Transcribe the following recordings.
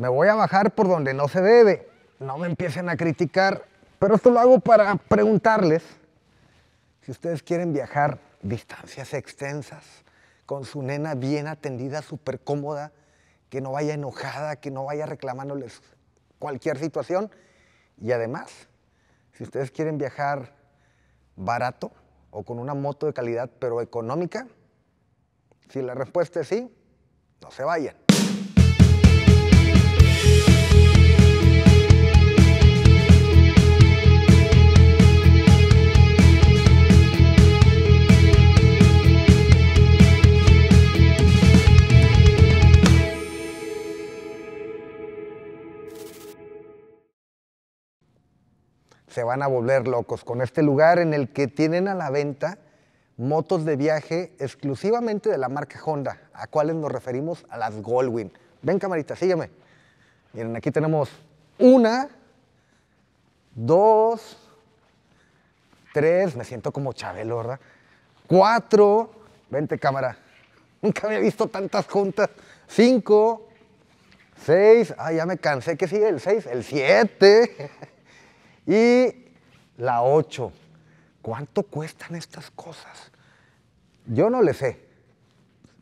Me voy a bajar por donde no se debe. No me empiecen a criticar. Pero esto lo hago para preguntarles si ustedes quieren viajar distancias extensas con su nena bien atendida, súper cómoda, que no vaya enojada, que no vaya reclamándoles cualquier situación. Y además, si ustedes quieren viajar barato o con una moto de calidad pero económica, si la respuesta es sí, no se vayan. se van a volver locos con este lugar en el que tienen a la venta motos de viaje exclusivamente de la marca Honda, a cuales nos referimos a las Goldwing. Ven camarita, sígueme. Miren, aquí tenemos una, dos, tres, me siento como Chabelo, ¿verdad? Cuatro, vente cámara, nunca había visto tantas juntas, cinco, seis, ah, ya me cansé, ¿qué sigue el seis? El siete. Y la 8, ¿cuánto cuestan estas cosas? Yo no le sé.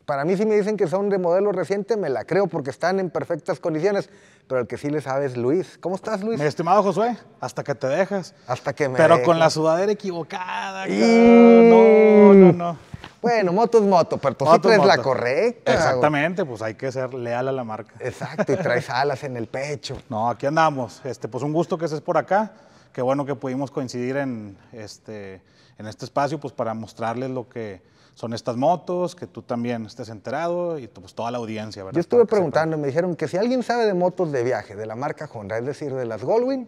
Para mí si me dicen que son de modelo reciente, me la creo porque están en perfectas condiciones. Pero el que sí le sabe es Luis. ¿Cómo estás, Luis? Mi estimado Josué, hasta que te dejas. Hasta que me Pero con la sudadera equivocada. No, no, no. Bueno, moto es moto, pero tú sí es la correcta. Exactamente, pues hay que ser leal a la marca. Exacto, y traes alas en el pecho. No, aquí andamos. Este, pues un gusto que estés por acá qué bueno que pudimos coincidir en este, en este espacio pues para mostrarles lo que son estas motos, que tú también estés enterado y pues, toda la audiencia, ¿verdad? Yo estuve preguntando, y me dijeron que si alguien sabe de motos de viaje, de la marca Honda, es decir, de las Goldwyn,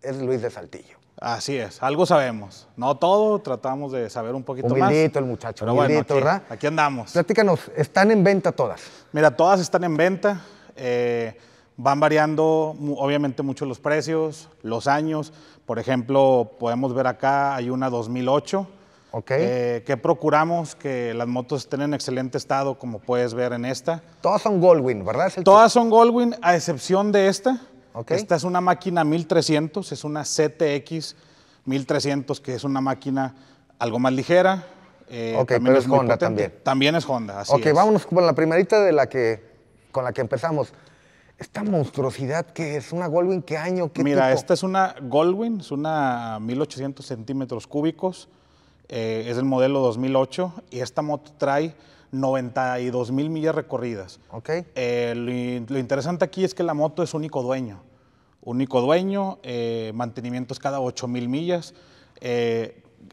es Luis de Saltillo. Así es, algo sabemos. No todo, tratamos de saber un poquito más. Humildito el muchacho, Pero humildito, aquí, ¿verdad? Aquí andamos. Platícanos, ¿están en venta todas? Mira, todas están en venta. Eh, Van variando obviamente mucho los precios, los años. Por ejemplo, podemos ver acá hay una 2008. Okay. Eh, que procuramos que las motos estén en excelente estado, como puedes ver en esta. Todas son Goldwing, ¿verdad? Todas son Goldwing, a excepción de esta. Okay. Esta es una máquina 1300, es una CTX 1300, que es una máquina algo más ligera. Eh, ok, también es, Honda también. También es Honda, así Ok, vámonos con la primerita de la que, con la que empezamos esta monstruosidad que es una Goldwyn, ¿qué año? Qué Mira, esta es una Goldwyn, es una 1800 centímetros cúbicos, eh, es el modelo 2008 y esta moto trae 92 mil millas recorridas. Okay. Eh, lo, interesante aquí es que la moto es único dueño, único dueño, eh, mantenimiento mantenimientos cada 8,000 millas.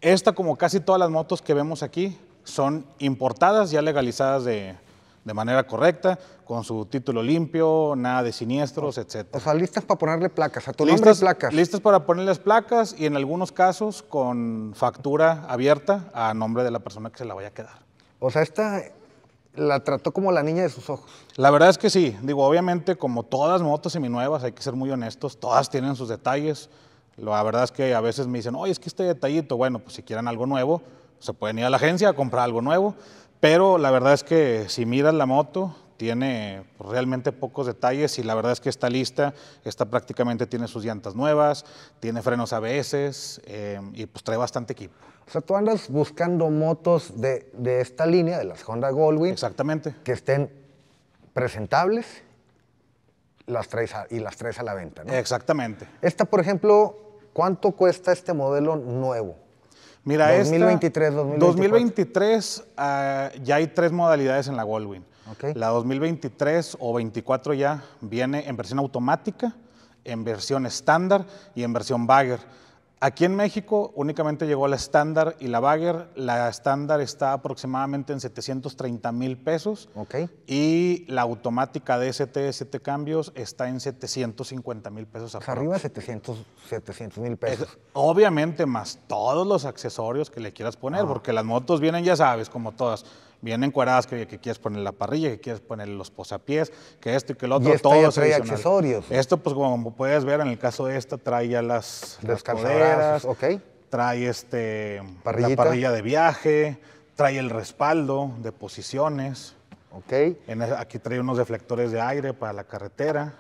esta, como casi todas las motos que vemos aquí, son importadas, ya legalizadas de, de manera correcta con su título limpio, nada de siniestros, etc. O sea, listas para ponerle placas, a tu listas, nombre ponerles placas. Listas para ponerles placas y en algunos casos con factura abierta a nombre de la persona que se la vaya a quedar. O sea, esta la trató como la niña de sus ojos. La verdad es que sí. Digo, obviamente, como todas motos seminuevas, hay que ser muy honestos, todas tienen sus detalles. La verdad es que a veces me dicen, oye, es que este detallito, bueno, pues si quieren algo nuevo, se pueden ir a la agencia a comprar algo nuevo. Pero la verdad es que si miras la moto, tiene pues, realmente pocos detalles y la verdad es que está lista, esta prácticamente tiene sus llantas nuevas, tiene frenos ABS eh, y pues trae bastante equipo. O sea, tú andas buscando motos de, esta línea, de las Honda Goldwing. Exactamente. Que estén presentables las y las traes a la venta, ¿no? Exactamente. Esta, por ejemplo, ¿cuánto cuesta este modelo nuevo? Mira, 2023, 2023. 2023 ya hay tres modalidades en la Goldwing. La 2023 o 24 ya viene en versión automática, en versión estándar y en versión bagger. Aquí en México únicamente llegó la estándar y la bagger. La estándar está aproximadamente en 730 mil pesos. Okay. Y la automática de ST, 7 cambios, está en 750 mil pesos. arriba 700 mil pesos. obviamente, más todos los accesorios que le quieras poner, porque las motos vienen, ya sabes, como todas Vienen cuadradas que, quieres poner la parrilla, que quieres poner los posapiés, que esto y que el otro, todo trae accesorios. Esto, pues como puedes ver, en el caso de esta trae ya las, ok. trae este, la parrilla de viaje, trae el respaldo de posiciones. Ok. E, aquí trae unos deflectores de aire para la carretera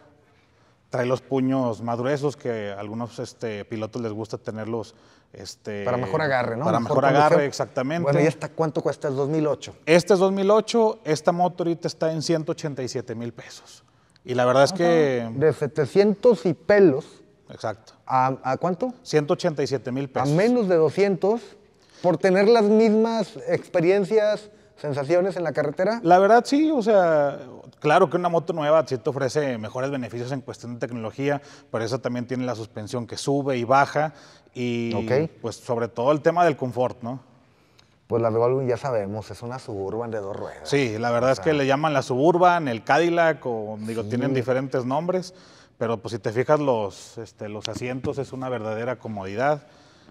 trae los puños más que a algunos este, pilotos les gusta tenerlos. Este, para mejor agarre, ¿no? Para mejor, agarre, exactamente. Bueno, ¿y esta cuánto cuesta? el 2008? Este es 2008, esta moto ahorita está en 187 mil pesos. Y la verdad es que... De 700 y pelos. Exacto. ¿A, a cuánto? 187 mil pesos. A menos de 200 por tener las mismas experiencias, sensaciones en la carretera? La verdad sí, o sea, claro que una moto nueva sí te ofrece mejores beneficios en cuestión de tecnología, pero eso también tiene la suspensión que sube y baja y pues sobre todo el tema del confort, ¿no? Pues la ya sabemos, es una Suburban de dos ruedas. Sí, la verdad es que le llaman la Suburban, el Cadillac, o digo, tienen diferentes nombres, pero pues si te fijas los, este, los asientos es una verdadera comodidad.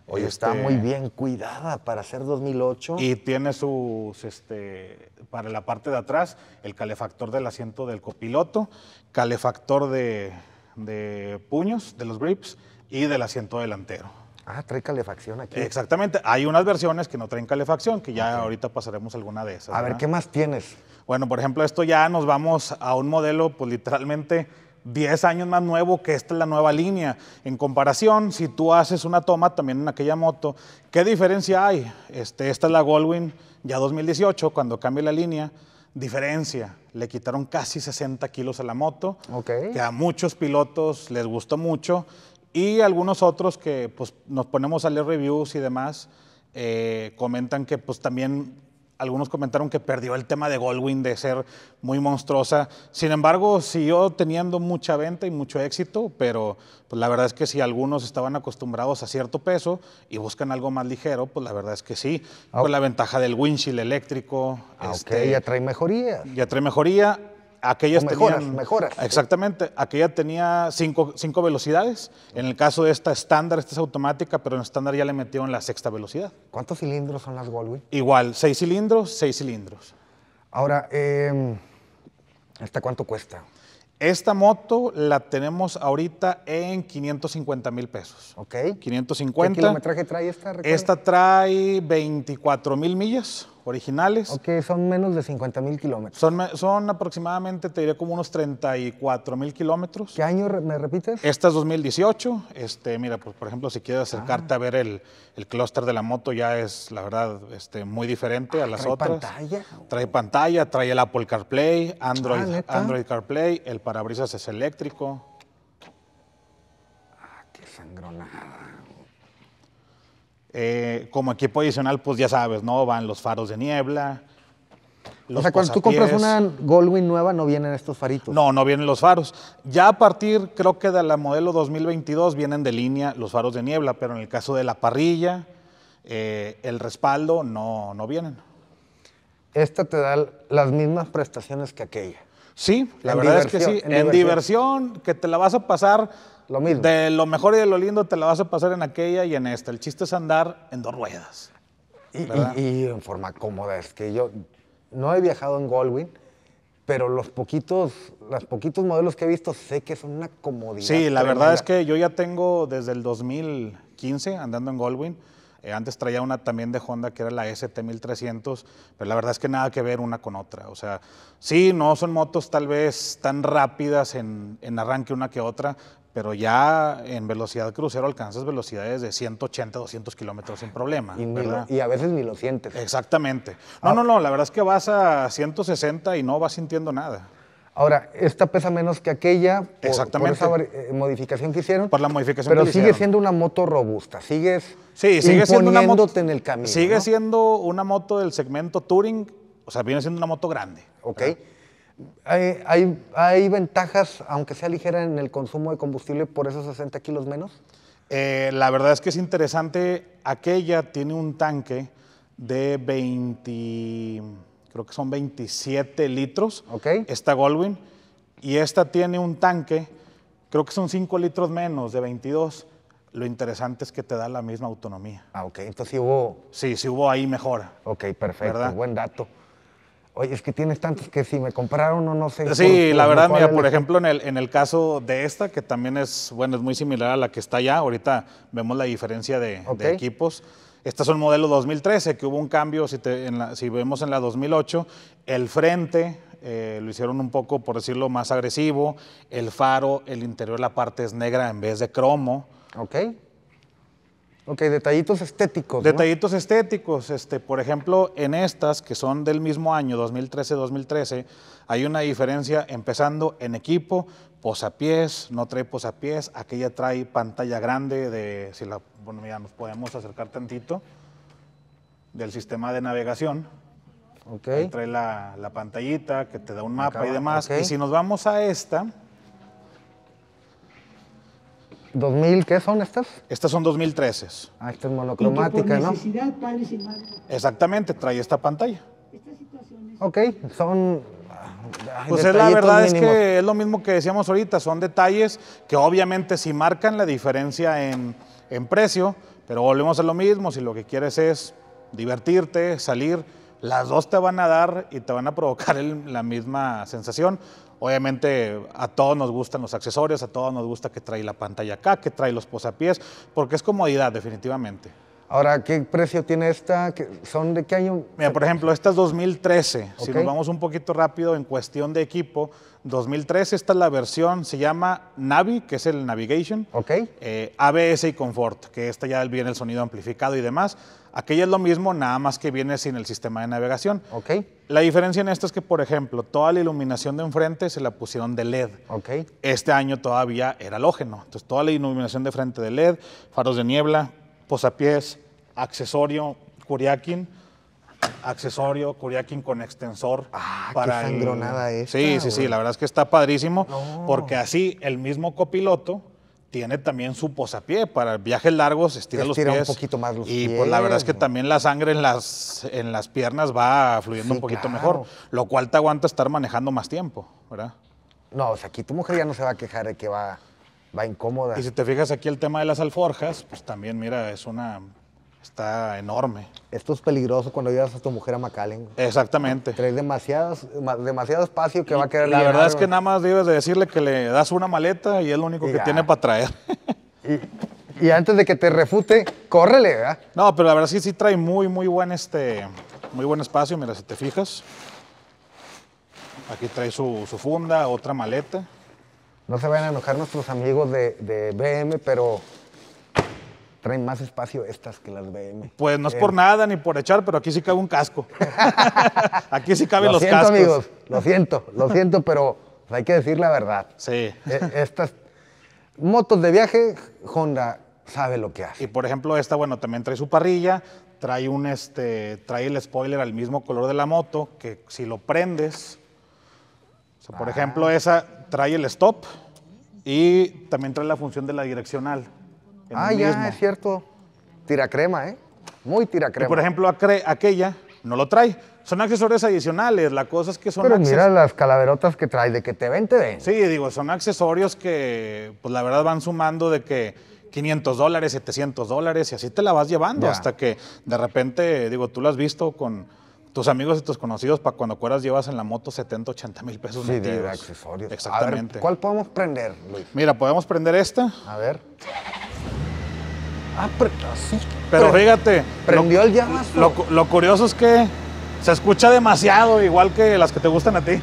Hoy está este, muy bien cuidada para ser 2008. Y tiene sus, este, para la parte de atrás, el calefactor del asiento del copiloto, calefactor de, puños, de los grips y del asiento delantero. Ah, trae calefacción aquí. Exactamente. Hay unas versiones que no traen calefacción, que ya ahorita pasaremos alguna de esas. A ver, ¿qué más tienes? Bueno, por ejemplo, esto ya nos vamos a un modelo, pues literalmente 10 años más nuevo que esta es la nueva línea. En comparación, si tú haces una toma también en aquella moto, ¿qué diferencia hay? Este, esta es la Goldwing ya 2018, cuando cambia la línea, diferencia. Le quitaron casi 60 kilos a la moto, okay. que a muchos pilotos les gustó mucho y algunos otros que pues, nos ponemos a leer reviews y demás, eh, comentan que pues también algunos comentaron que perdió el tema de Goldwyn de ser muy monstruosa. Sin embargo, siguió teniendo mucha venta y mucho éxito, pero pues, la verdad es que si algunos estaban acostumbrados a cierto peso y buscan algo más ligero, pues la verdad es que sí. Con ah. la ventaja del windshield eléctrico. Ah, este, ya trae mejoría. Ya trae mejoría Aquellas mejoras, Exactamente. Aquella tenía cinco, velocidades. En el caso de esta estándar, esta es automática, pero en estándar ya le metieron la sexta velocidad. ¿Cuántos cilindros son las Goldwing Igual, seis cilindros, seis cilindros. Ahora, em, ¿esta cuánto cuesta? Esta moto la tenemos ahorita en 550 mil pesos. Ok. 550. ¿Qué kilometraje trae esta? Esta trae 24 mil millas originales. Ok, son menos de 50 mil kilómetros. Son, son, aproximadamente, te diré, como unos 34 mil kilómetros. ¿Qué año me repites? Esta es 2018. Este, mira, pues, por ejemplo, si quieres acercarte ah. a ver el, clúster de la moto, ya es, la verdad, este, muy diferente a ah, las otras. ¿Trae pantalla? Trae pantalla, trae el Apple CarPlay, Android, ah, Android CarPlay, el parabrisas es eléctrico. Ah, qué sangronada. Eh, como equipo adicional, pues ya sabes, ¿no? Van los faros de niebla. o sea, cuando tú compras una Goldwing nueva, no vienen estos faritos. No, no vienen los faros. Ya a partir, creo que de la modelo 2022, vienen de línea los faros de niebla, pero en el caso de la parrilla, eh, el respaldo, no, no vienen. Esta te da las mismas prestaciones que aquella. Sí, la verdad es que sí. En, diversión, que te la vas a pasar de lo mejor y de lo lindo te la vas a pasar en aquella y en esta. El chiste es andar en dos ruedas. Y, en forma cómoda. Es que yo no he viajado en Goldwyn, pero los poquitos, los poquitos modelos que he visto sé que son una comodidad. Sí, la verdad es que yo ya tengo desde el 2015 andando en Goldwyn. Eh, antes traía una también de Honda que era la ST1300, pero la verdad es que nada que ver una con otra. O sea, sí, no son motos tal vez tan rápidas en, en arranque una que otra, pero ya en velocidad crucero alcanzas velocidades de 180, 200 kilómetros sin problema. Y, a veces ni lo sientes. Exactamente. No, no, no, la verdad es que vas a 160 y no vas sintiendo nada. Ahora, esta pesa menos que aquella por, Exactamente. esa eh, modificación que hicieron. Por la modificación pero sigue siendo una moto robusta, sigues sí, sigue siendo una moto, en el camino. Sigue siendo una moto del segmento Touring, o sea, viene siendo una moto grande. Ok. Hay, hay, ventajas, aunque sea ligera, en el consumo de combustible por esos 60 kilos menos? Eh, la verdad es que es interesante. Aquella tiene un tanque de 20, creo que son 27 litros. Esta Goldwyn. Y esta tiene un tanque, creo que son 5 litros menos, de 22. Lo interesante es que te da la misma autonomía. Ah, ok. Entonces sí hubo. Sí, sí hubo ahí mejora. Ok, perfecto. Buen dato oye, es que tienes tantos que si me compraron o no sé. Sí, la verdad, mira, por ejemplo, en el, en el caso de esta, que también es, bueno, es muy similar a la que está allá, ahorita vemos la diferencia de, equipos. Este es un modelo 2013, que hubo un cambio, si, si vemos en la 2008, el frente eh, lo hicieron un poco, por decirlo, más agresivo, el faro, el interior, la parte es negra en vez de cromo. Ok. Ok, detallitos estéticos. Detallitos estéticos. Este, por ejemplo, en estas, que son del mismo año, 2013-2013, hay una diferencia empezando en equipo, posapiés, no trae posapiés, aquella trae pantalla grande de, si la, bueno, mira, nos podemos acercar tantito, del sistema de navegación. Ok. Ahí trae la, pantallita que te da un mapa y demás. Y si nos vamos a esta, ¿2000 qué son estas? Estas son 2013. Ah, esta es monocromática, ¿no? Exactamente, trae esta pantalla. Okay. Ok, son ah, pues la verdad es que es lo mismo que decíamos ahorita, son detalles que obviamente sí marcan la diferencia en, precio, pero volvemos a lo mismo, si lo que quieres es divertirte, salir, las dos te van a dar y te van a provocar la misma sensación. Obviamente a todos nos gustan los accesorios, a todos nos gusta que trae la pantalla acá, que trae los posapiés, porque es comodidad definitivamente. Ahora, ¿qué precio tiene esta? ¿Son de qué año? Mira, por ejemplo, esta es 2013. Si nos vamos un poquito rápido en cuestión de equipo, 2013 esta es la versión, se llama Navi, que es el Navigation. Ok. Eh, ABS y Comfort, que esta ya viene el sonido amplificado y demás. Aquella es lo mismo, nada más que viene sin el sistema de navegación. Ok. La diferencia en esta es que, por ejemplo, toda la iluminación de enfrente se la pusieron de LED. Ok. Este año todavía era halógeno. Entonces, toda la iluminación de frente de LED, faros de niebla, posapiés, accesorio curiakin, accesorio curiakin con extensor. Ah, para qué Sí, sí, sí, la verdad es que está padrísimo, porque así el mismo copiloto tiene también su posapié para viajes largos, estira, los pies. un poquito más los y, pies. Y pues la verdad es que también la sangre en las, en las piernas va fluyendo un poquito mejor, lo cual te aguanta estar manejando más tiempo, ¿verdad? No, o sea, aquí tu mujer ya no se va a quejar de que va va incómoda. Y si te fijas aquí el tema de las alforjas, pues también, mira, es una. Está enorme. Esto es peligroso cuando llevas a tu mujer a McAllen. Exactamente. trae demasiadas, demasiado espacio que va a quedar La verdad es que nada más debes de decirle que le das una maleta y es lo único que tiene para traer. Y, antes de que te refute, córrele, ¿verdad? No, pero la verdad sí, sí trae muy, muy buen, este, muy buen espacio. Mira, si te fijas, aquí trae su funda, otra maleta. No se vayan a enojar nuestros amigos de, BM, pero traen más espacio estas que las BM. Pues no es eh, por nada ni por echar, pero aquí sí cabe un casco. aquí sí caben lo los siento, cascos. amigos, lo siento, lo siento, pero hay que decir la verdad. Sí. Eh, estas motos de viaje, Honda sabe lo que hace. Y por ejemplo, esta, bueno, también trae su parrilla, trae un este, trae el spoiler al mismo color de la moto, que si lo prendes. O sea, por ah. ejemplo, esa trae el stop y también trae la función de la direccional. Ah, ya, es cierto. Tira crema, ¿eh? Muy tira crema. por ejemplo, aquella no lo trae. Son accesorios adicionales, la cosa es que son... Pero mira las calaverotas que trae, de que te ven, te ven. Sí, digo, son accesorios que, pues la verdad, van sumando de que 500 dólares, 700 dólares, y así te la vas llevando hasta que de repente, digo, tú lo has visto con tus amigos y tus conocidos para cuando acuerdas llevas en la moto 70, 80 mil pesos. Sí, de accesorios. Exactamente. ¿Cuál podemos prender, Luis? Mira, podemos prender esta. A ver. Ah, pero, así. pero fíjate. Prendió el llamazo. Lo, curioso es que se escucha demasiado, igual que las que te gustan a ti.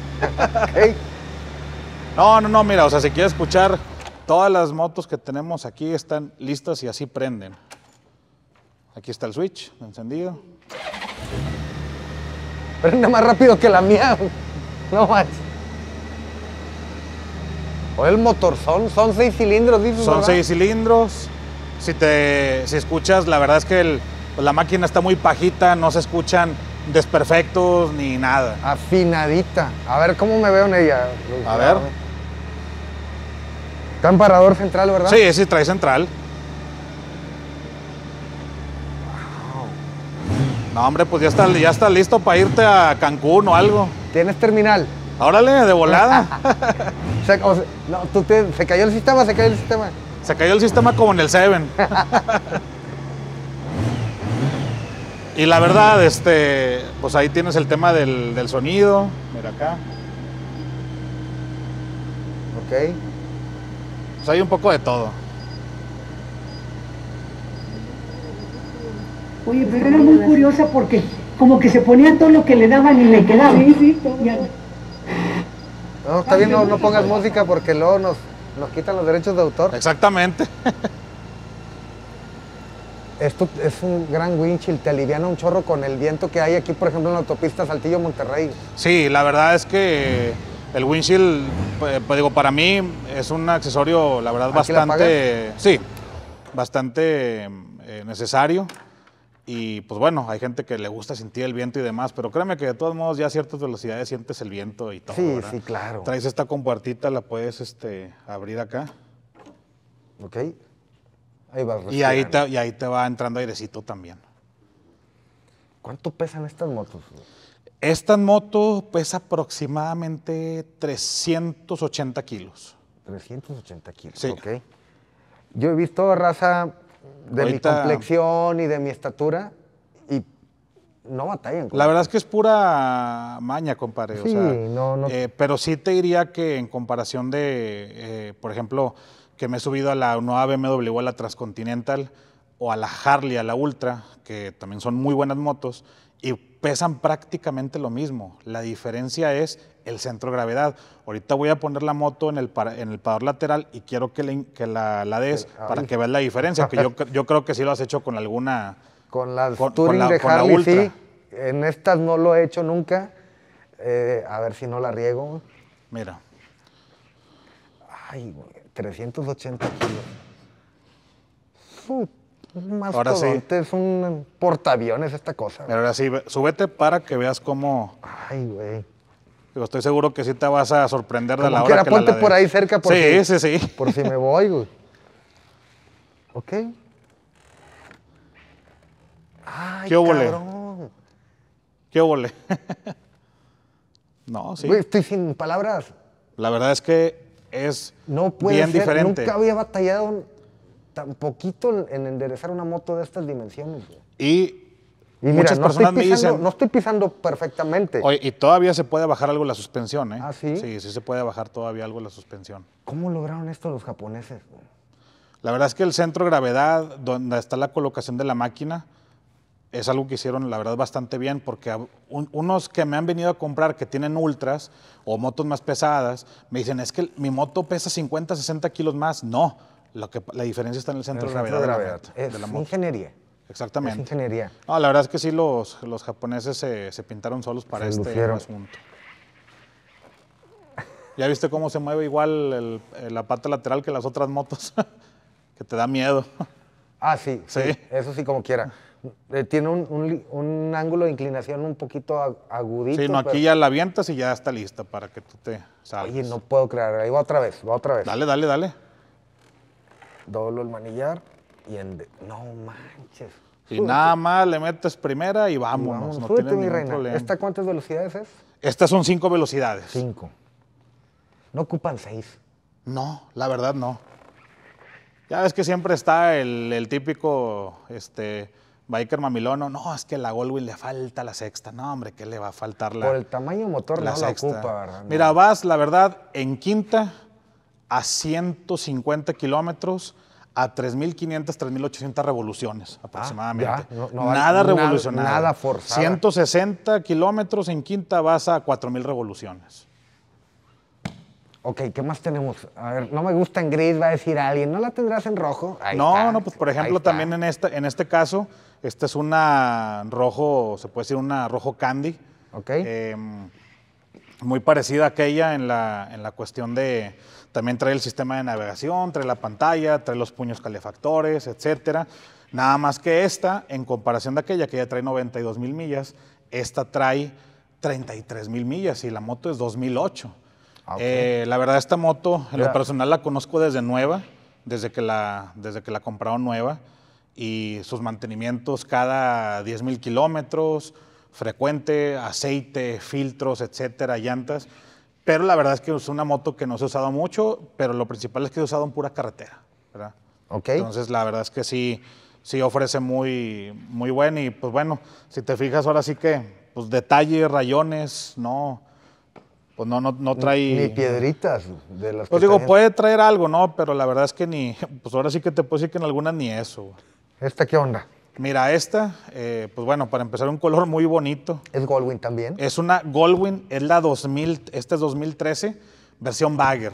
No, no, no, mira, o sea, si quieres escuchar, todas las motos que tenemos aquí están listas y así prenden. Aquí está el switch encendido. Prende más rápido que la mía. No más O el motor, son seis cilindros, dices. Son seis cilindros. Si te si escuchas, la verdad es que pues, la máquina está muy pajita, no se escuchan desperfectos ni nada. Afinadita. A ver cómo me veo en ella. A ver. Está en parador central, ¿verdad? Sí, sí, trae central. No, hombre, pues ya está, ya está listo para irte a Cancún o algo. ¿Tienes terminal? Órale, de volada. se, se cayó el sistema, se cayó el sistema. Se cayó el sistema como en el Seven. y la verdad, este, pues ahí tienes el tema del, del sonido. Mira acá. Ok. Pues hay un poco de todo. Oye, pero era muy curiosa porque como que se ponía todo lo que le daban y le quedaba. Sí, sí, todo. No, está bien, no, pongas música porque luego nos, nos quitan los derechos de autor. Exactamente. Esto es un gran windshield, te aliviana un chorro con el viento que hay aquí, por ejemplo, en la autopista Saltillo-Monterrey. Sí, la verdad es que el windshield, eh, pues, digo, para mí es un accesorio, la verdad, bastante... sí, bastante eh, necesario. Y pues bueno, hay gente que le gusta sentir el viento y demás, pero créeme que de todos modos ya a ciertas velocidades sientes el viento y todo. Sí, sí, claro. Traes esta compuertita, la puedes este, abrir acá. Ok. Ahí vas y ahí, te, y ahí te va entrando airecito también. ¿Cuánto pesan estas motos? Esta moto pesa aproximadamente 380 kilos. 380 kilos, sí. ok. Yo he visto raza de mi complexión y de mi estatura y no batallan. La verdad es que es pura maña, compadre. Sí, no, eh, pero sí te diría que en comparación de, eh, por ejemplo, que me he subido a la nueva BMW, a la Transcontinental o a la Harley, a la Ultra, que también son muy buenas motos, y pesan prácticamente lo mismo. La diferencia es el centro de gravedad. Ahorita voy a poner la moto en el, en el parador lateral y quiero que, la, des para que veas la diferencia, que yo, creo que sí lo has hecho con alguna... Con las de Harley, sí. En estas no lo he hecho nunca. Eh, a ver si no la riego. Mira. Ay, 380 kilos. Ahora mastodonte, sí. es un portaaviones esta cosa. Pero ahora sí, súbete para que veas cómo. Ay, güey. estoy seguro que sí te vas a sorprender de la hora Que que ponte por ahí cerca por sí, sí, sí. Por si me voy, güey. ¿Ok? Ay, ¿Qué Cabrón. ¿Qué óvole? no, sí. estoy sin palabras. La verdad es que es no bien diferente. Nunca había batallado tan poquito en enderezar una moto de estas dimensiones. Y muchas no personas me dicen. No estoy pisando perfectamente. y todavía se puede bajar algo la suspensión, ¿eh? Ah, sí. Sí, se puede bajar todavía algo la suspensión. ¿Cómo lograron esto los japoneses? La verdad es que el centro de gravedad, donde está la colocación de la máquina, es algo que hicieron, la verdad, bastante bien, porque unos que me han venido a comprar que tienen ultras o motos más pesadas, me dicen, es que mi moto pesa 50, 60 kilos más. No la diferencia está en el centro, de gravedad. De la Es ingeniería. Exactamente. ingeniería. la verdad es que sí, los, los japoneses se, pintaron solos para este asunto. ¿Ya viste cómo se mueve igual la pata lateral que las otras motos? que te da miedo. Ah, sí, sí, Eso sí, como quiera. Eh, tiene un, un, ángulo de inclinación un poquito agudito. Sí, no, aquí ya la avientas y ya está lista para que tú te salgas. Oye, no puedo creer. Ahí va otra vez, va otra vez. Dale, dale, dale doblo el manillar y en no manches. Y nada más le metes primera y vámonos. no mi reina. Problema. ¿Esta cuántas velocidades es? Estas son cinco velocidades. Cinco. No ocupan seis. No, la verdad no. Ya ves que siempre está el, típico este, biker mamilono. No, es que la Goldwyn le falta la sexta. No, hombre, ¿qué le va a faltar la Por el tamaño motor la no sexta. ocupa, ¿verdad? Mira, vas, la verdad, en quinta a 150 kilómetros a 3.500, 3.800 revoluciones ah, aproximadamente. nada revolucionario. Nada, forzado. 160 kilómetros en quinta vas a 4.000 revoluciones. Ok, ¿qué más tenemos? A ver, no me gusta en gris, va a decir alguien, ¿no la tendrás en rojo? no, no, pues por ejemplo también en este, en este caso, esta es una rojo, se puede decir una rojo candy. Ok. Em, muy parecida a aquella en la, en la cuestión de también trae el sistema de navegación, trae la pantalla, trae los puños calefactores, etcétera. Nada más que esta, en comparación de aquella que ya trae 92 mil millas, esta trae 33 mil millas y la moto es 2008. Ah, eh, la verdad, esta moto, en lo personal, la conozco desde nueva, desde que la, desde que la compraron nueva, y sus mantenimientos cada 10 mil kilómetros, frecuente, aceite, filtros, etcétera, llantas. Pero la verdad es que es una moto que no se ha usado mucho, pero lo principal es que se ha usado en pura carretera, ¿verdad? Entonces, la verdad es que sí, sí ofrece muy, muy bueno y pues bueno, si te fijas ahora sí que, pues detalles, rayones, no, pues no, no, no trae... Ni piedritas de las Pues digo, puede traer algo, ¿no? Pero la verdad es que ni, pues ahora sí que te puedo decir que en algunas ni eso. ¿Esta qué onda? Mira, esta, eh, pues bueno, para empezar, un color muy bonito. ¿Es Goldwing también? Es una Goldwyn, es la 2000, esta es 2013, versión Bagger,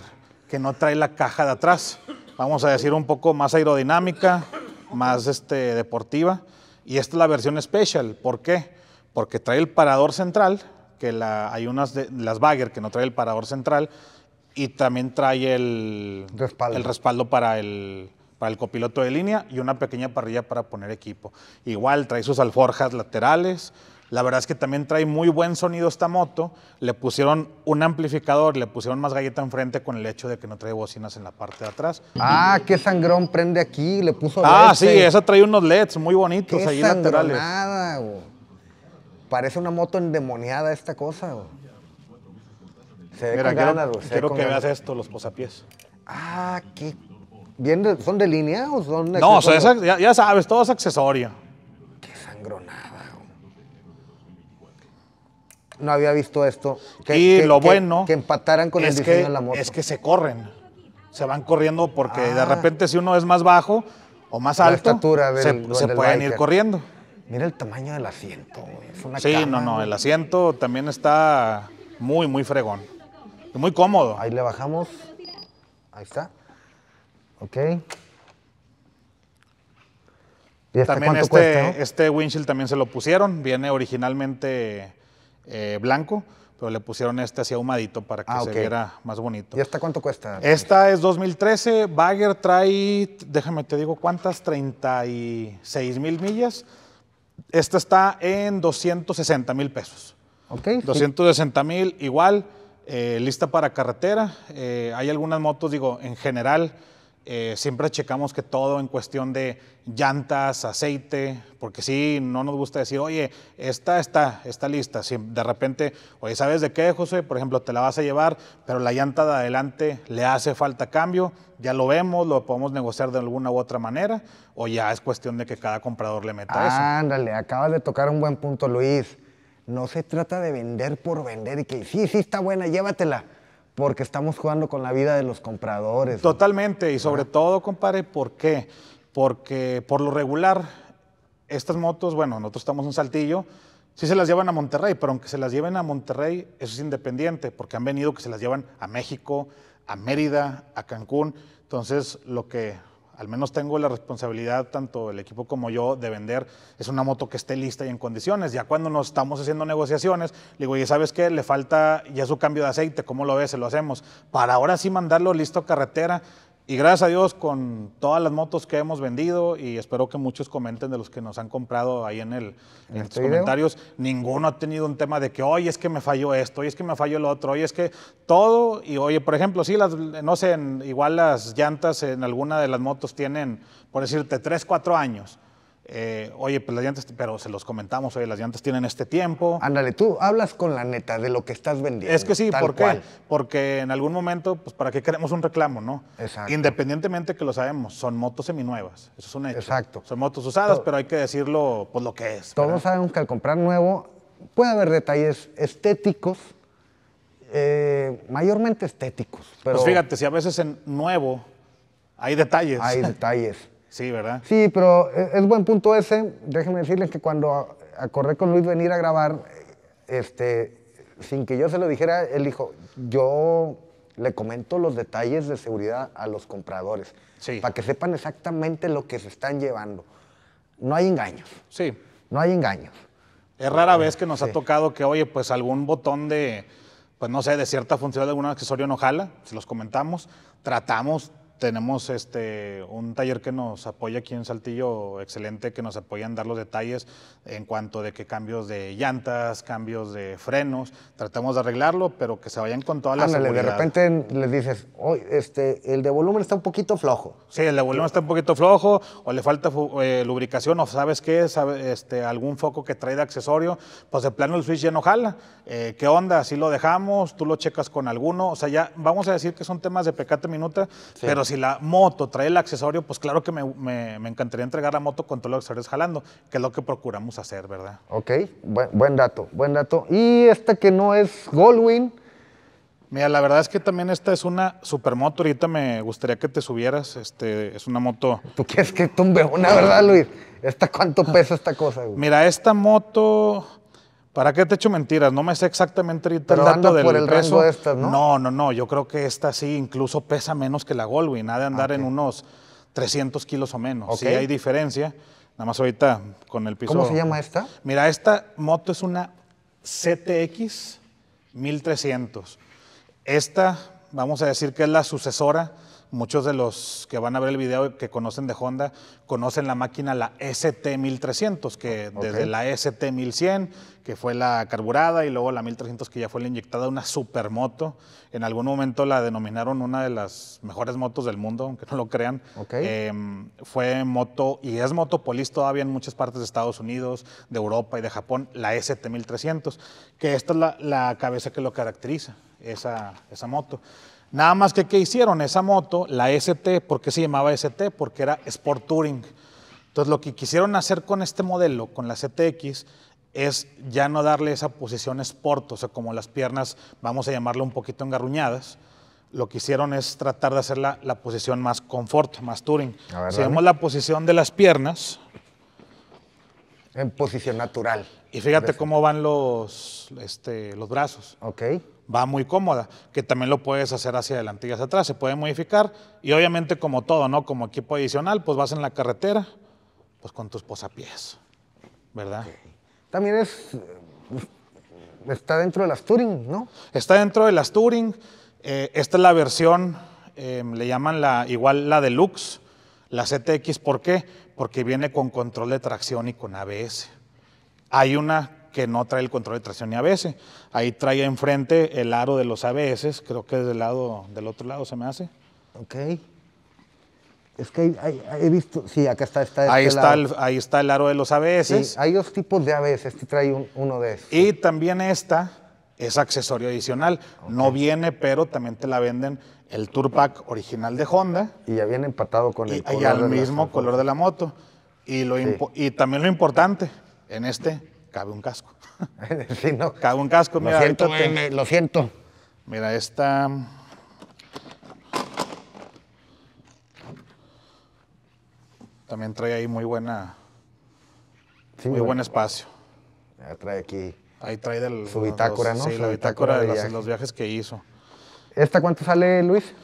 que no trae la caja de atrás. Vamos a decir un poco más aerodinámica, más este, deportiva. Y esta es la versión Special, ¿por qué? Porque trae el parador central, que la, hay unas, de, las Bagger que no trae el parador central, y también trae el el respaldo para el para el copiloto de línea y una pequeña parrilla para poner equipo. Igual trae sus alforjas laterales. La verdad es que también trae muy buen sonido esta moto. Le pusieron un amplificador, le pusieron más galleta enfrente con el hecho de que no trae bocinas en la parte de atrás. Ah, qué sangrón prende aquí, le puso Ah, sí, esa trae unos LEDs muy bonitos ahí laterales. Parece una moto endemoniada esta cosa. Se Mira, quiero, que veas esto, los posapiés. Ah, qué ¿Son de línea o son.? No, ya, sabes, todo es accesorio. Qué sangronada. No había visto esto. Que, lo bueno. Que empataran con el diseño de la moto. Es que se corren. Se van corriendo porque de ah. repente, si uno es más bajo o más alto, se, pueden ir corriendo. Mira el tamaño del asiento. sí, no, no. El asiento también está muy, muy fregón. Muy cómodo. Ahí le bajamos. Ahí está. Ok. ¿Y este también este, cuesta, este windshield también se lo pusieron, viene originalmente eh, blanco, pero le pusieron este así ahumadito para que ah, se viera más bonito. ¿Y esta cuánto cuesta? Esta es 2013, Bagger trae, déjame te digo cuántas, 36 mil millas. Esta está en 260 mil pesos. Ok. 260 mil, igual, eh, lista para carretera. Eh, hay algunas motos, digo, en general eh, siempre checamos que todo en cuestión de llantas, aceite, porque sí, no nos gusta decir, oye, esta está, está lista. Si de repente, oye, ¿sabes de qué, José? Por ejemplo, te la vas a llevar, pero la llanta de adelante le hace falta cambio, ya lo vemos, lo podemos negociar de alguna u otra manera, o ya es cuestión de que cada comprador le meta eso. Ándale, acabas de tocar un buen punto, Luis. No se trata de vender por vender y que sí, sí está buena, llévatela porque estamos jugando con la vida de los compradores. Totalmente, y sobre todo, compadre, ¿por qué? Porque por lo regular, estas motos, bueno, nosotros estamos en Saltillo, sí se las llevan a Monterrey, pero aunque se las lleven a Monterrey, eso es independiente, porque han venido que se las llevan a México, a Mérida, a Cancún. Entonces, lo que al menos tengo la responsabilidad, tanto el equipo como yo, de vender, es una moto que esté lista y en condiciones. Ya cuando nos estamos haciendo negociaciones, le digo, y ¿sabes qué? Le falta ya su cambio de aceite, ¿cómo lo ves? Se lo hacemos. Para ahora sí mandarlo listo a carretera y gracias a Dios con todas las motos que hemos vendido y espero que muchos comenten de los que nos han comprado ahí en el en los comentarios, ninguno ha tenido un tema de que, hoy es que me falló esto, y es que me falló lo otro, y es que todo. Y oye, por ejemplo, sí, las, no sé, igual las llantas en alguna de las motos tienen, por decirte, 3, 4 años. Eh, oye, pues las llantas, pero se los comentamos, oye, las llantas tienen este tiempo. Ándale, tú hablas con la neta de lo que estás vendiendo. Es que sí, ¿por qué? Porque en algún momento, pues para qué queremos un reclamo, ¿no? Exacto. Independientemente que lo sabemos, son motos seminuevas, eso es un hecho. Exacto. Son motos usadas, pero hay que decirlo, pues lo que es. Todos sabemos que al comprar nuevo puede haber detalles estéticos, eh, mayormente estéticos. Pero... Pues fíjate, si a veces en nuevo hay detalles. Hay detalles. Sí, ¿verdad? Sí, pero e, es buen punto ese. Déjenme decirles que cuando acordé con Luis venir a grabar, este, sin que yo se lo dijera, él dijo, yo le comento los detalles de seguridad a los compradores, sí. para que sepan exactamente lo que se están llevando. No hay engaños. Sí. No hay engaños. Es rara vez que nos ha tocado que, oye, pues algún botón de, pues no sé, de cierta función de algún accesorio no jala, se los comentamos, tratamos tenemos este, un taller que nos apoya aquí en Saltillo, excelente, que nos apoya dar los detalles en cuanto de que cambios de llantas, cambios de frenos, tratamos de arreglarlo, pero que se vayan con todas las seguridad. De repente les dices, este, el de volumen está un poquito flojo. Sí, el de volumen está un poquito flojo, o le falta eh, lubricación, o sabes qué, este, algún foco que trae de accesorio, pues de plano el switch ya no jala. Eh, ¿Qué onda? Si lo dejamos, tú lo checas con alguno, o sea, ya vamos a decir que son temas de pecate minuta, sí. pero si la moto trae el accesorio, pues claro que me, encantaría entregar la moto con todos los accesorios jalando, que es lo que procuramos hacer, ¿verdad? Ok, buen, dato, buen dato. Y esta que no es Goldwing. Mira, la verdad es que también esta es una supermoto. Ahorita me gustaría que te subieras. Este, es una moto. ¿Tú quieres que tumbe una, verdad, Luis? ¿Esta cuánto pesa esta cosa, Mira, esta moto ¿Para qué te echo mentiras? No me sé exactamente ahorita el dato del por el peso. de este, ¿no? ¿no? no, no, Yo creo que esta sí incluso pesa menos que la Goldwyn. Ha de andar ah, en unos 300 kilos o menos. Si hay diferencia. Nada más ahorita con el piso. ¿Cómo se llama esta? Mira, esta moto es una CTX 1300. Esta, vamos a decir que es la sucesora Muchos de los que van a ver el video que conocen de Honda conocen la máquina, la ST1300, que desde la ST1100, que fue la carburada, y luego la 1300, que ya fue la inyectada, una supermoto. En algún momento la denominaron una de las mejores motos del mundo, aunque no lo crean. Em, fue moto, y es motopolis todavía en muchas partes de Estados Unidos, de Europa y de Japón, la ST1300, que esta es la, cabeza que lo caracteriza, esa, esa moto. Nada más que ¿qué hicieron? Esa moto, la ST, ¿por qué se llamaba ST? Porque era Sport Touring. Entonces lo que quisieron hacer con este modelo, con la STX, es ya no darle esa posición sport, o sea, como las piernas, vamos a llamarlo un poquito engarruñadas, lo que hicieron es tratar de hacerla la, posición más confort, más touring. si vemos la posición de las piernas. En posición natural. Y fíjate cómo van los, este, los brazos. Ok va muy cómoda, que también lo puedes hacer hacia adelante y hacia atrás, se puede modificar y obviamente como todo, ¿no? Como equipo adicional, pues vas en la carretera, pues con tus posapiés, ¿verdad? También es, eh, está dentro de las Touring, ¿no? Está dentro de las Touring, eh, esta es la versión, em, le llaman la, igual la deluxe, la CTX, ¿por qué? Porque viene con control de tracción y con ABS. Hay una que no trae el control de tracción ni ABS. Ahí trae enfrente el aro de los ABS, creo que es del, lado, del otro lado se me hace. Ok. Es que he visto, sí, acá está. Este ahí, está el, ahí está el aro de los ABS. Sí, hay dos tipos de ABS, este trae uno de esos. Y también esta es accesorio adicional. No viene, pero también te la venden el Tour Pack original de Honda. Y ya viene empatado con el Y al mismo color de la moto. Y, lo y también lo importante, en este cabe un casco. sí, no. Cabe un casco, mira. Lo siento, lo siento. Mira, esta... También trae ahí muy buena... muy buen espacio. Ya trae aquí... Ahí trae del, su bitácora, ¿no? Sí, la bitácora, de, los viajes que hizo. ¿Esta cuánto sale, Luis?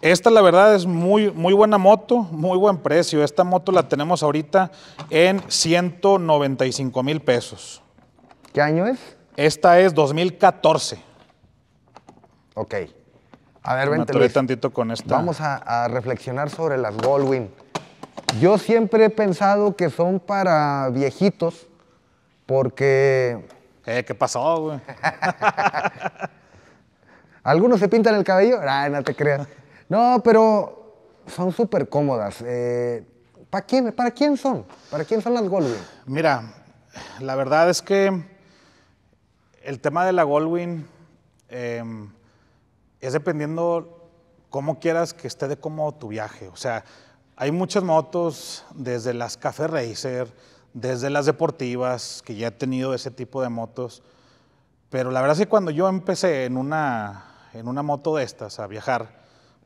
Esta la verdad es muy, muy buena moto, muy buen precio. Esta moto la tenemos ahorita en 195 mil pesos. ¿Qué año es? Esta es 2014. Ok. A ver, vente. tantito con esta. Vamos a, reflexionar sobre las Goldwing. Yo siempre he pensado que son para viejitos porque... Eh, ¿Qué pasó, güey? Algunos se pintan el cabello, ¡Ay, no te creas. No, pero son súper cómodas. Eh, ¿para, quién, ¿Para quién son? ¿Para quién son las Goldwing? Mira, la verdad es que el tema de la Goldwing em, es dependiendo cómo quieras que esté de cómodo tu viaje. O sea, hay muchas motos, desde las Café Racer, desde las deportivas, que ya he tenido ese tipo de motos. Pero la verdad es que cuando yo empecé en una, en una moto de estas a viajar,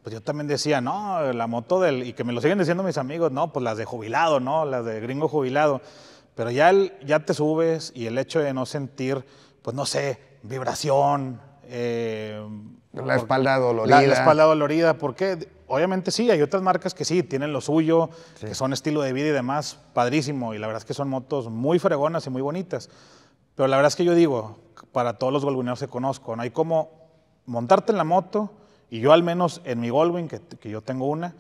pues yo también decía, no, la moto del, y que me lo siguen diciendo mis amigos, no, pues las de jubilado, ¿no? Las de gringo jubilado. Pero ya, ya te subes y el hecho de no sentir, pues no sé, vibración. Eh, la espalda dolorida. La, espalda dolorida, porque obviamente sí, hay otras marcas que sí, tienen lo suyo, que son estilo de vida y demás, padrísimo. Y la verdad es que son motos muy fregonas y muy bonitas. Pero la verdad es que yo digo, para todos los golguneros que conozco, no hay como montarte en la moto, y yo al menos en mi Goldwing, que, que yo tengo una,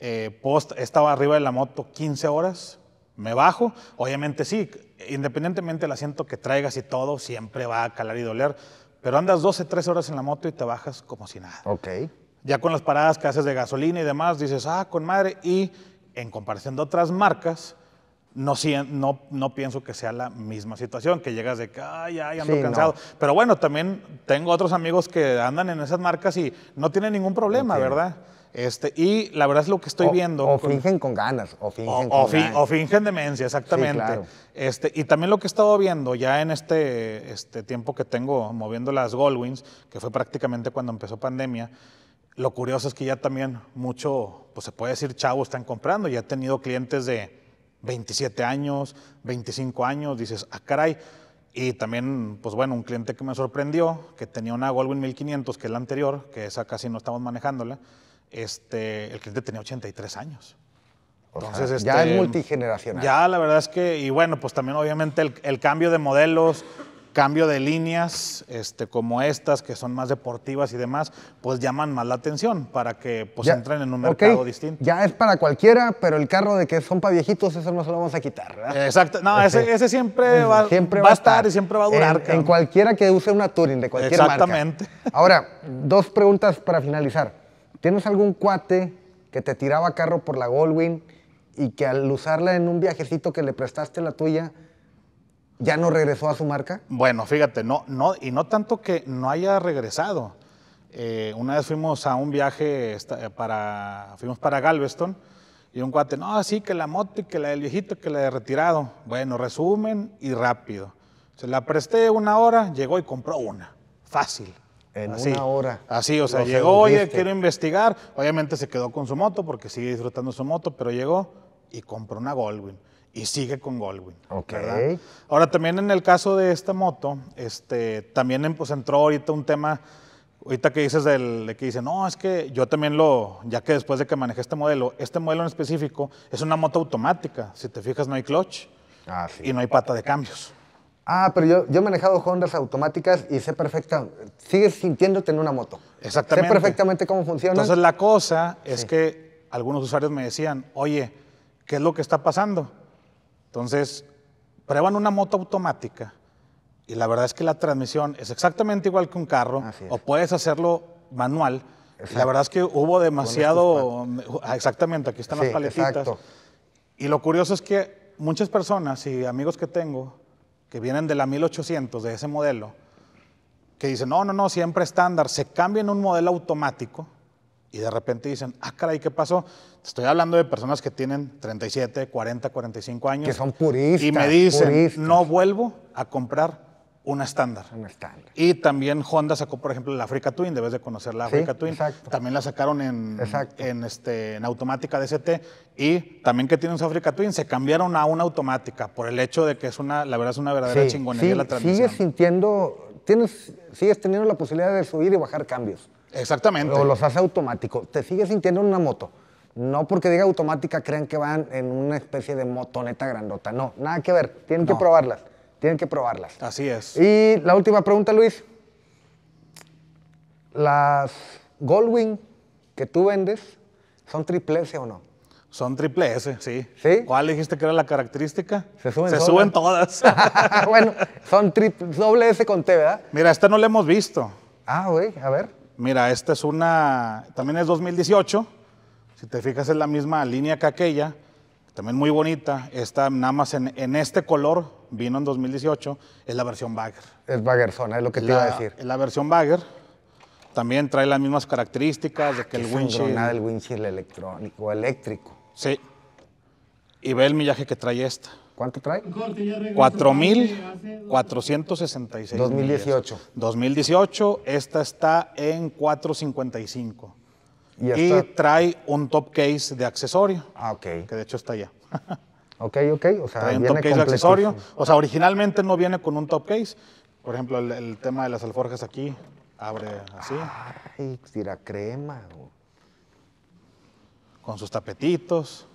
eh, post, estaba arriba de la moto 15 horas, me bajo, obviamente sí, independientemente del asiento que traigas y todo, siempre va a calar y doler, pero andas 12, 13 horas en la moto y te bajas como si nada. Ok. Ya con las paradas que haces de gasolina y demás, dices, ah, con madre, y en comparación de otras marcas, no, no, no, pienso que sea la misma situación, que llegas de que, ay, ay, ando cansado. Pero bueno, también tengo otros amigos que andan en esas marcas y no tienen ningún problema, ¿verdad? Este, y la verdad es lo que estoy viendo. O fingen con ganas, o fingen o, fingen demencia, exactamente. este, y también lo que he estado viendo ya en este, este tiempo que tengo moviendo las Goldwings, que fue prácticamente cuando empezó pandemia, lo curioso es que ya también mucho, pues se puede decir, chavo, están comprando. Ya he tenido clientes de 27 años, 25 años, dices, ah, caray. Y también, pues bueno, un cliente que me sorprendió, que tenía una Goldwyn 1500, que es la anterior, que esa casi no estamos manejándola, este, el cliente tenía 83 años. Entonces, ya es este, multigeneracional. Ya, la verdad es que, y bueno, pues también obviamente el cambio de modelos, cambio de líneas este, como estas, que son más deportivas y demás, pues llaman más la atención para que pues, entren en un mercado distinto. Ya es para cualquiera, pero el carro de que son para viejitos, eso no se lo vamos a quitar. Exacto. No, ese, siempre, va, a estar y siempre va a durar. En, cualquiera que use una Touring, de cualquier Exactamente. marca. Exactamente. Ahora, dos preguntas para finalizar. ¿Tienes algún cuate que te tiraba carro por la Goldwing y que al usarla en un viajecito que le prestaste la tuya ya no regresó a su marca? Bueno, fíjate, no, no, y no tanto que no haya regresado. Eh, una vez fuimos a un viaje eh, para, fuimos para Galveston y un cuate, no, sí, que la moto que la del viejito, que la de retirado. Bueno, resumen y rápido. Se la presté una hora, llegó y compró una. Fácil. En una hora. Así, o sea, llegó, oye, quiero investigar. Obviamente se quedó con su moto porque sigue disfrutando su moto, pero llegó y compró una Goldwyn y sigue con Goldwyn. Ahora, también en el caso de esta moto, este, también em, pues, entró ahorita un tema, ahorita que dices del, que dice, no, es que yo también lo, ya que después de que manejé este modelo, este modelo en específico es una moto automática, si te fijas no hay clutch ah, y no hay pata de cambios. Ah, pero yo, yo he manejado Hondas automáticas y sé perfecta, sigues sintiéndote en una moto. Exactamente. Sé perfectamente cómo funciona. Entonces la cosa es que algunos usuarios me decían, oye, ¿qué es lo que está pasando? Entonces, prueban una moto automática y la verdad es que la transmisión es exactamente igual que un carro o puedes hacerlo manual. La verdad es que hubo demasiado... Ah, exactamente, aquí están las paletitas. Y lo curioso es que muchas personas y amigos que tengo que vienen de la 1800, de ese modelo, que dicen, no, no, no, siempre estándar, se cambia en un modelo automático y de repente dicen, ah, caray, ¿qué pasó? estoy hablando de personas que tienen 37, 40, 45 años. Que son puristas. Y me dicen, no vuelvo a comprar una estándar. Una estándar. Y también Honda sacó, por ejemplo, la Africa Twin, debes de conocer la Africa Twin. Exacto. También la sacaron en, en, este, en automática DCT Y también que tienen su Africa Twin, se cambiaron a una automática por el hecho de que es una, la verdad es una verdadera chingonería la transmisión. Sigues sintiendo, tienes, sigues teniendo la posibilidad de subir y bajar cambios. Exactamente. O los hace automático. Te sigues sintiendo en una moto. No porque diga automática crean que van en una especie de motoneta grandota. No, nada que ver. Tienen que probarlas. Tienen que probarlas. Así es. Y la última pregunta, Luis. Las Goldwing que tú vendes son triple S o no? Son triple S, sí. ¿Cuál dijiste que era la característica? Se suben, todas. bueno, son triple, doble S con T, ¿verdad? Mira, esta no la hemos visto. Ah, güey, a ver. Mira, esta es una, también es 2018, si te fijas es la misma línea que aquella, también muy bonita, esta nada más en, este color, vino en 2018, es la versión Bagger. Es Bagger zona, es lo que te iba a decir. Es la versión Bagger, también trae las mismas características de que el windshield. el windshield electrónico, eléctrico. Sí. Y ve el millaje que trae esta. ¿Cuánto trae? 4.466. 2018. 2018, esta está en 455. Y, trae un top case de accesorio. Ah, ok. Que de hecho está allá. ok, ok. O sea, trae un viene top case de accesorio. O sea, originalmente no viene con un top case. Por ejemplo, el, el tema de las alforjas aquí abre así. Ay, pues tira crema. Con sus tapetitos.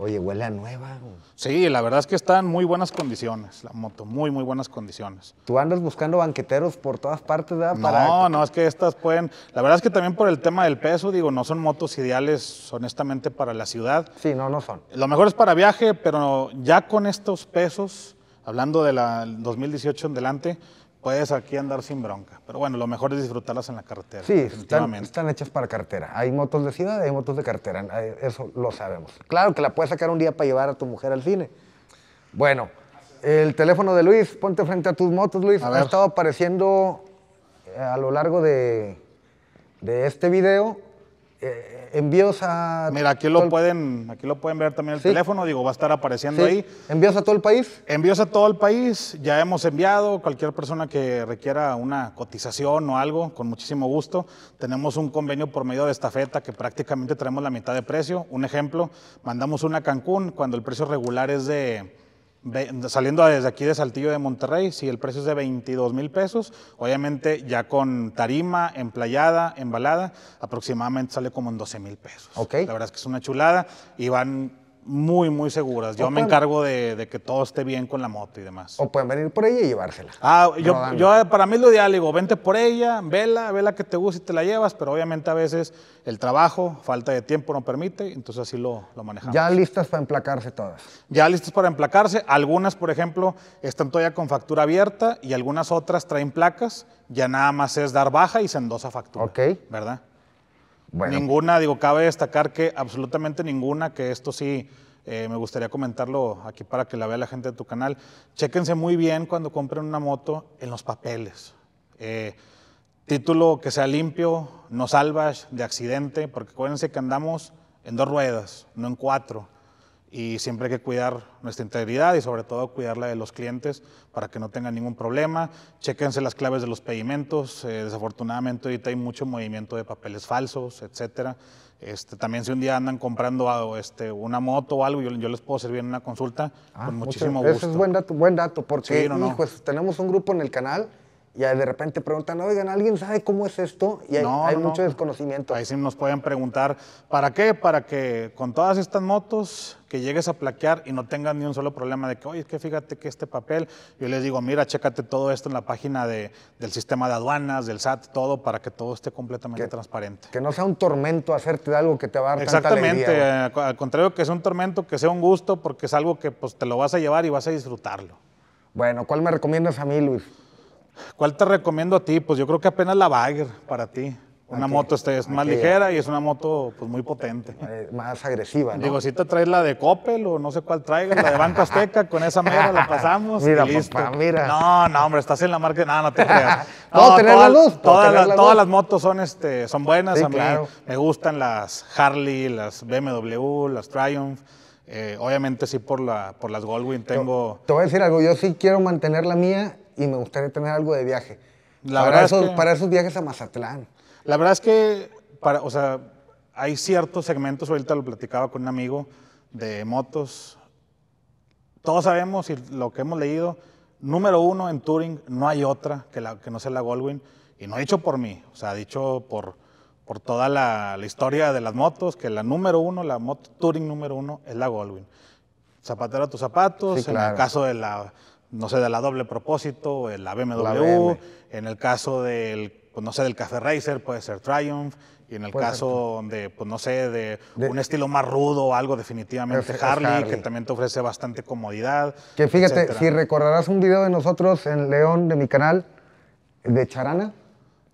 Oye, huele a nueva. Sí, la verdad es que está en muy buenas condiciones, la moto, muy, muy buenas condiciones. Tú andas buscando banqueteros por todas partes, ¿verdad? Para... No, no, es que estas pueden. La verdad es que también por el tema del peso, digo, no son motos ideales, honestamente, para la ciudad. Sí, no, no son. Lo mejor es para viaje, pero ya con estos pesos, hablando de la 2018 en delante, puedes aquí andar sin bronca. Pero bueno, lo mejor es disfrutarlas en la carretera. Sí, están, están, hechas para cartera. Hay motos de ciudad, hay motos de cartera. Eh, eso lo sabemos. Claro que la puedes sacar un día para llevar a tu mujer al cine. Bueno, el teléfono de Luis, ponte frente a tus motos, Luis. Ha estado apareciendo eh, a lo largo de este video eh, envíos a... Mira, aquí lo, pueden, aquí lo pueden ver también el teléfono, digo, va a estar apareciendo ahí. ¿Envíos a todo el país? Envíos a todo el país, ya hemos enviado, cualquier persona que requiera una cotización o algo, con muchísimo gusto. Tenemos un convenio por medio de esta estafeta que prácticamente traemos la mitad de precio. Un ejemplo, mandamos una a Cancún cuando el precio regular es de saliendo desde aquí de Saltillo de Monterrey, si el precio es de 22 mil pesos, obviamente ya con tarima, emplayada, embalada, aproximadamente sale como en 12 mil pesos. La verdad es que es una chulada y van muy, muy seguras. Yo me encargo de, que todo esté bien con la moto y demás. O pueden venir por ella y llevársela. Ah, yo, yo para mí lo ideal, vente por ella, vela, vela que te gusta y te la llevas, pero obviamente a veces el trabajo, falta de tiempo no permite, entonces así lo, lo manejamos. Ya listas para emplacarse todas. Ya listas para emplacarse. Algunas, por ejemplo, están todavía con factura abierta y algunas otras traen placas. Ya nada más es dar baja y se factura. Ok. ¿Verdad? Ninguna, digo, cabe destacar que absolutamente ninguna, que esto sí eh, me gustaría comentarlo aquí para que la vea la gente de tu canal. Chéquense muy bien cuando compren una moto en los papeles. Eh, título que sea limpio, no salvas de accidente, porque acuérdense que andamos en dos ruedas, no en cuatro y siempre hay que cuidar nuestra integridad y sobre todo cuidar la de los clientes para que no tengan ningún problema. chequense las claves de los pedimentos. Eh, desafortunadamente ahorita hay mucho movimiento de papeles falsos, etcétera. Este, también si un día andan comprando ah, este, una moto o algo, yo, les puedo servir en una consulta ah, con muchísimo gusto. Eso es buen dato, buen dato, porque sí, tenemos un grupo en el canal y de repente preguntan, oigan, ¿alguien sabe cómo es esto? Y hay, hay mucho desconocimiento. Ahí sí nos pueden preguntar, ¿para qué? Para que con todas estas motos que llegues a plaquear y no tengan ni un solo problema de que, oye, es que fíjate que este papel, yo les digo, mira, chécate todo esto en la página del sistema de aduanas, del SAT, todo, para que todo esté completamente transparente. Que no sea un tormento hacerte algo que te va a dar Exactamente, tanta eh, al contrario que sea un tormento, que sea un gusto, porque es algo que pues, te lo vas a llevar y vas a disfrutarlo. Bueno, ¿cuál me recomiendas a mí, Luis? ¿Cuál te recomiendo a ti? Pues yo creo que apenas la Bagger para ti. Una moto este, es más ligera y es una moto pues, muy potente. Eh, más agresiva, ¿no? Digo, si te traes la de Coppel o no sé cuál traigas, la de Banco Azteca, con esa mera la pasamos. mira, listo. mira. No, no, hombre, estás en la marca. No, no te creas. No, tener la luz. Pues, todas, las motos son, este, son buenas. a mí me gustan las Harley, las BMW, las Triumph. Eh, obviamente sí por, la, por las Goldwing tengo... te voy a decir algo, yo sí quiero mantener la mía y me gustaría tener algo de viaje. La para, esos, para esos viajes a Mazatlán. La verdad es que, para, o sea, hay ciertos segmentos, ahorita lo platicaba con un amigo de motos. Todos sabemos y lo que hemos leído, número uno en Touring, no hay otra que, la, que no sea la Goldwyn. Y no dicho por mí, o sea, dicho por, por toda la, historia de las motos, que la número uno, la moto Touring número uno, es la Goldwyn. Zapatero a tus zapatos, en el caso de la no sé, de la doble propósito, la BMW, en el caso del, pues, no sé, del Café Racer puede ser Triumph, y en el caso de, pues, no sé, de, un estilo más rudo, algo definitivamente Harley, que también te ofrece bastante comodidad. Que fíjate, si recordarás un video de nosotros en León, de mi canal, de Charana,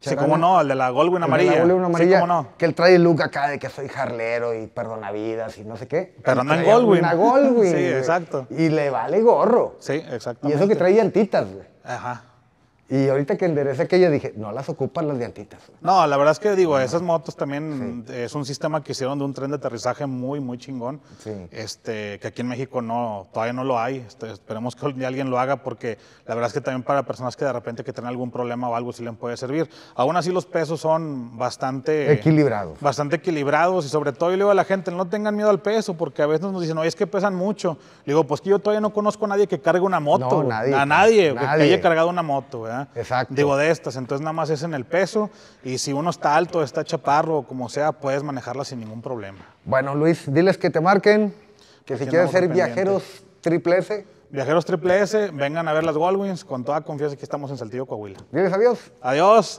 Sí, cómo no, el de la Goldwyn amarilla. amarilla. Sí, cómo no. Que él trae el look acá de que soy jarlero y perdona vidas y no sé qué. Pero no en Goldwyn. Una Goldwyn. sí, exacto. Y le vale gorro. Sí, exacto. Y eso que trae llantitas, güey. Ajá. Y ahorita que que aquello dije, no las ocupan las de No, la verdad es que digo, esas motos también es un sistema que hicieron de un tren de aterrizaje muy, muy chingón. Este, que aquí en México no, todavía no lo hay. Este, esperemos que alguien lo haga porque la verdad es que también para personas que de repente que tienen algún problema o algo sí les puede servir. Aún así los pesos son bastante... Equilibrados. Bastante equilibrados y sobre todo yo le digo a la gente, no tengan miedo al peso porque a veces nos dicen, oye, es que pesan mucho. Le digo, pues que yo todavía no conozco a nadie que cargue una moto. nadie. A nadie, nadie. que haya cargado una moto, ¿verdad? Exacto. Digo, de estas, entonces nada más es en el peso y si uno está alto, está chaparro o como sea, puedes manejarla sin ningún problema. Bueno, Luis, diles que te marquen, que si quieren ser viajeros triple S. Viajeros triple S, vengan a ver las Goldwings con toda confianza que estamos en Saltillo, Coahuila. Diles adiós. Adiós.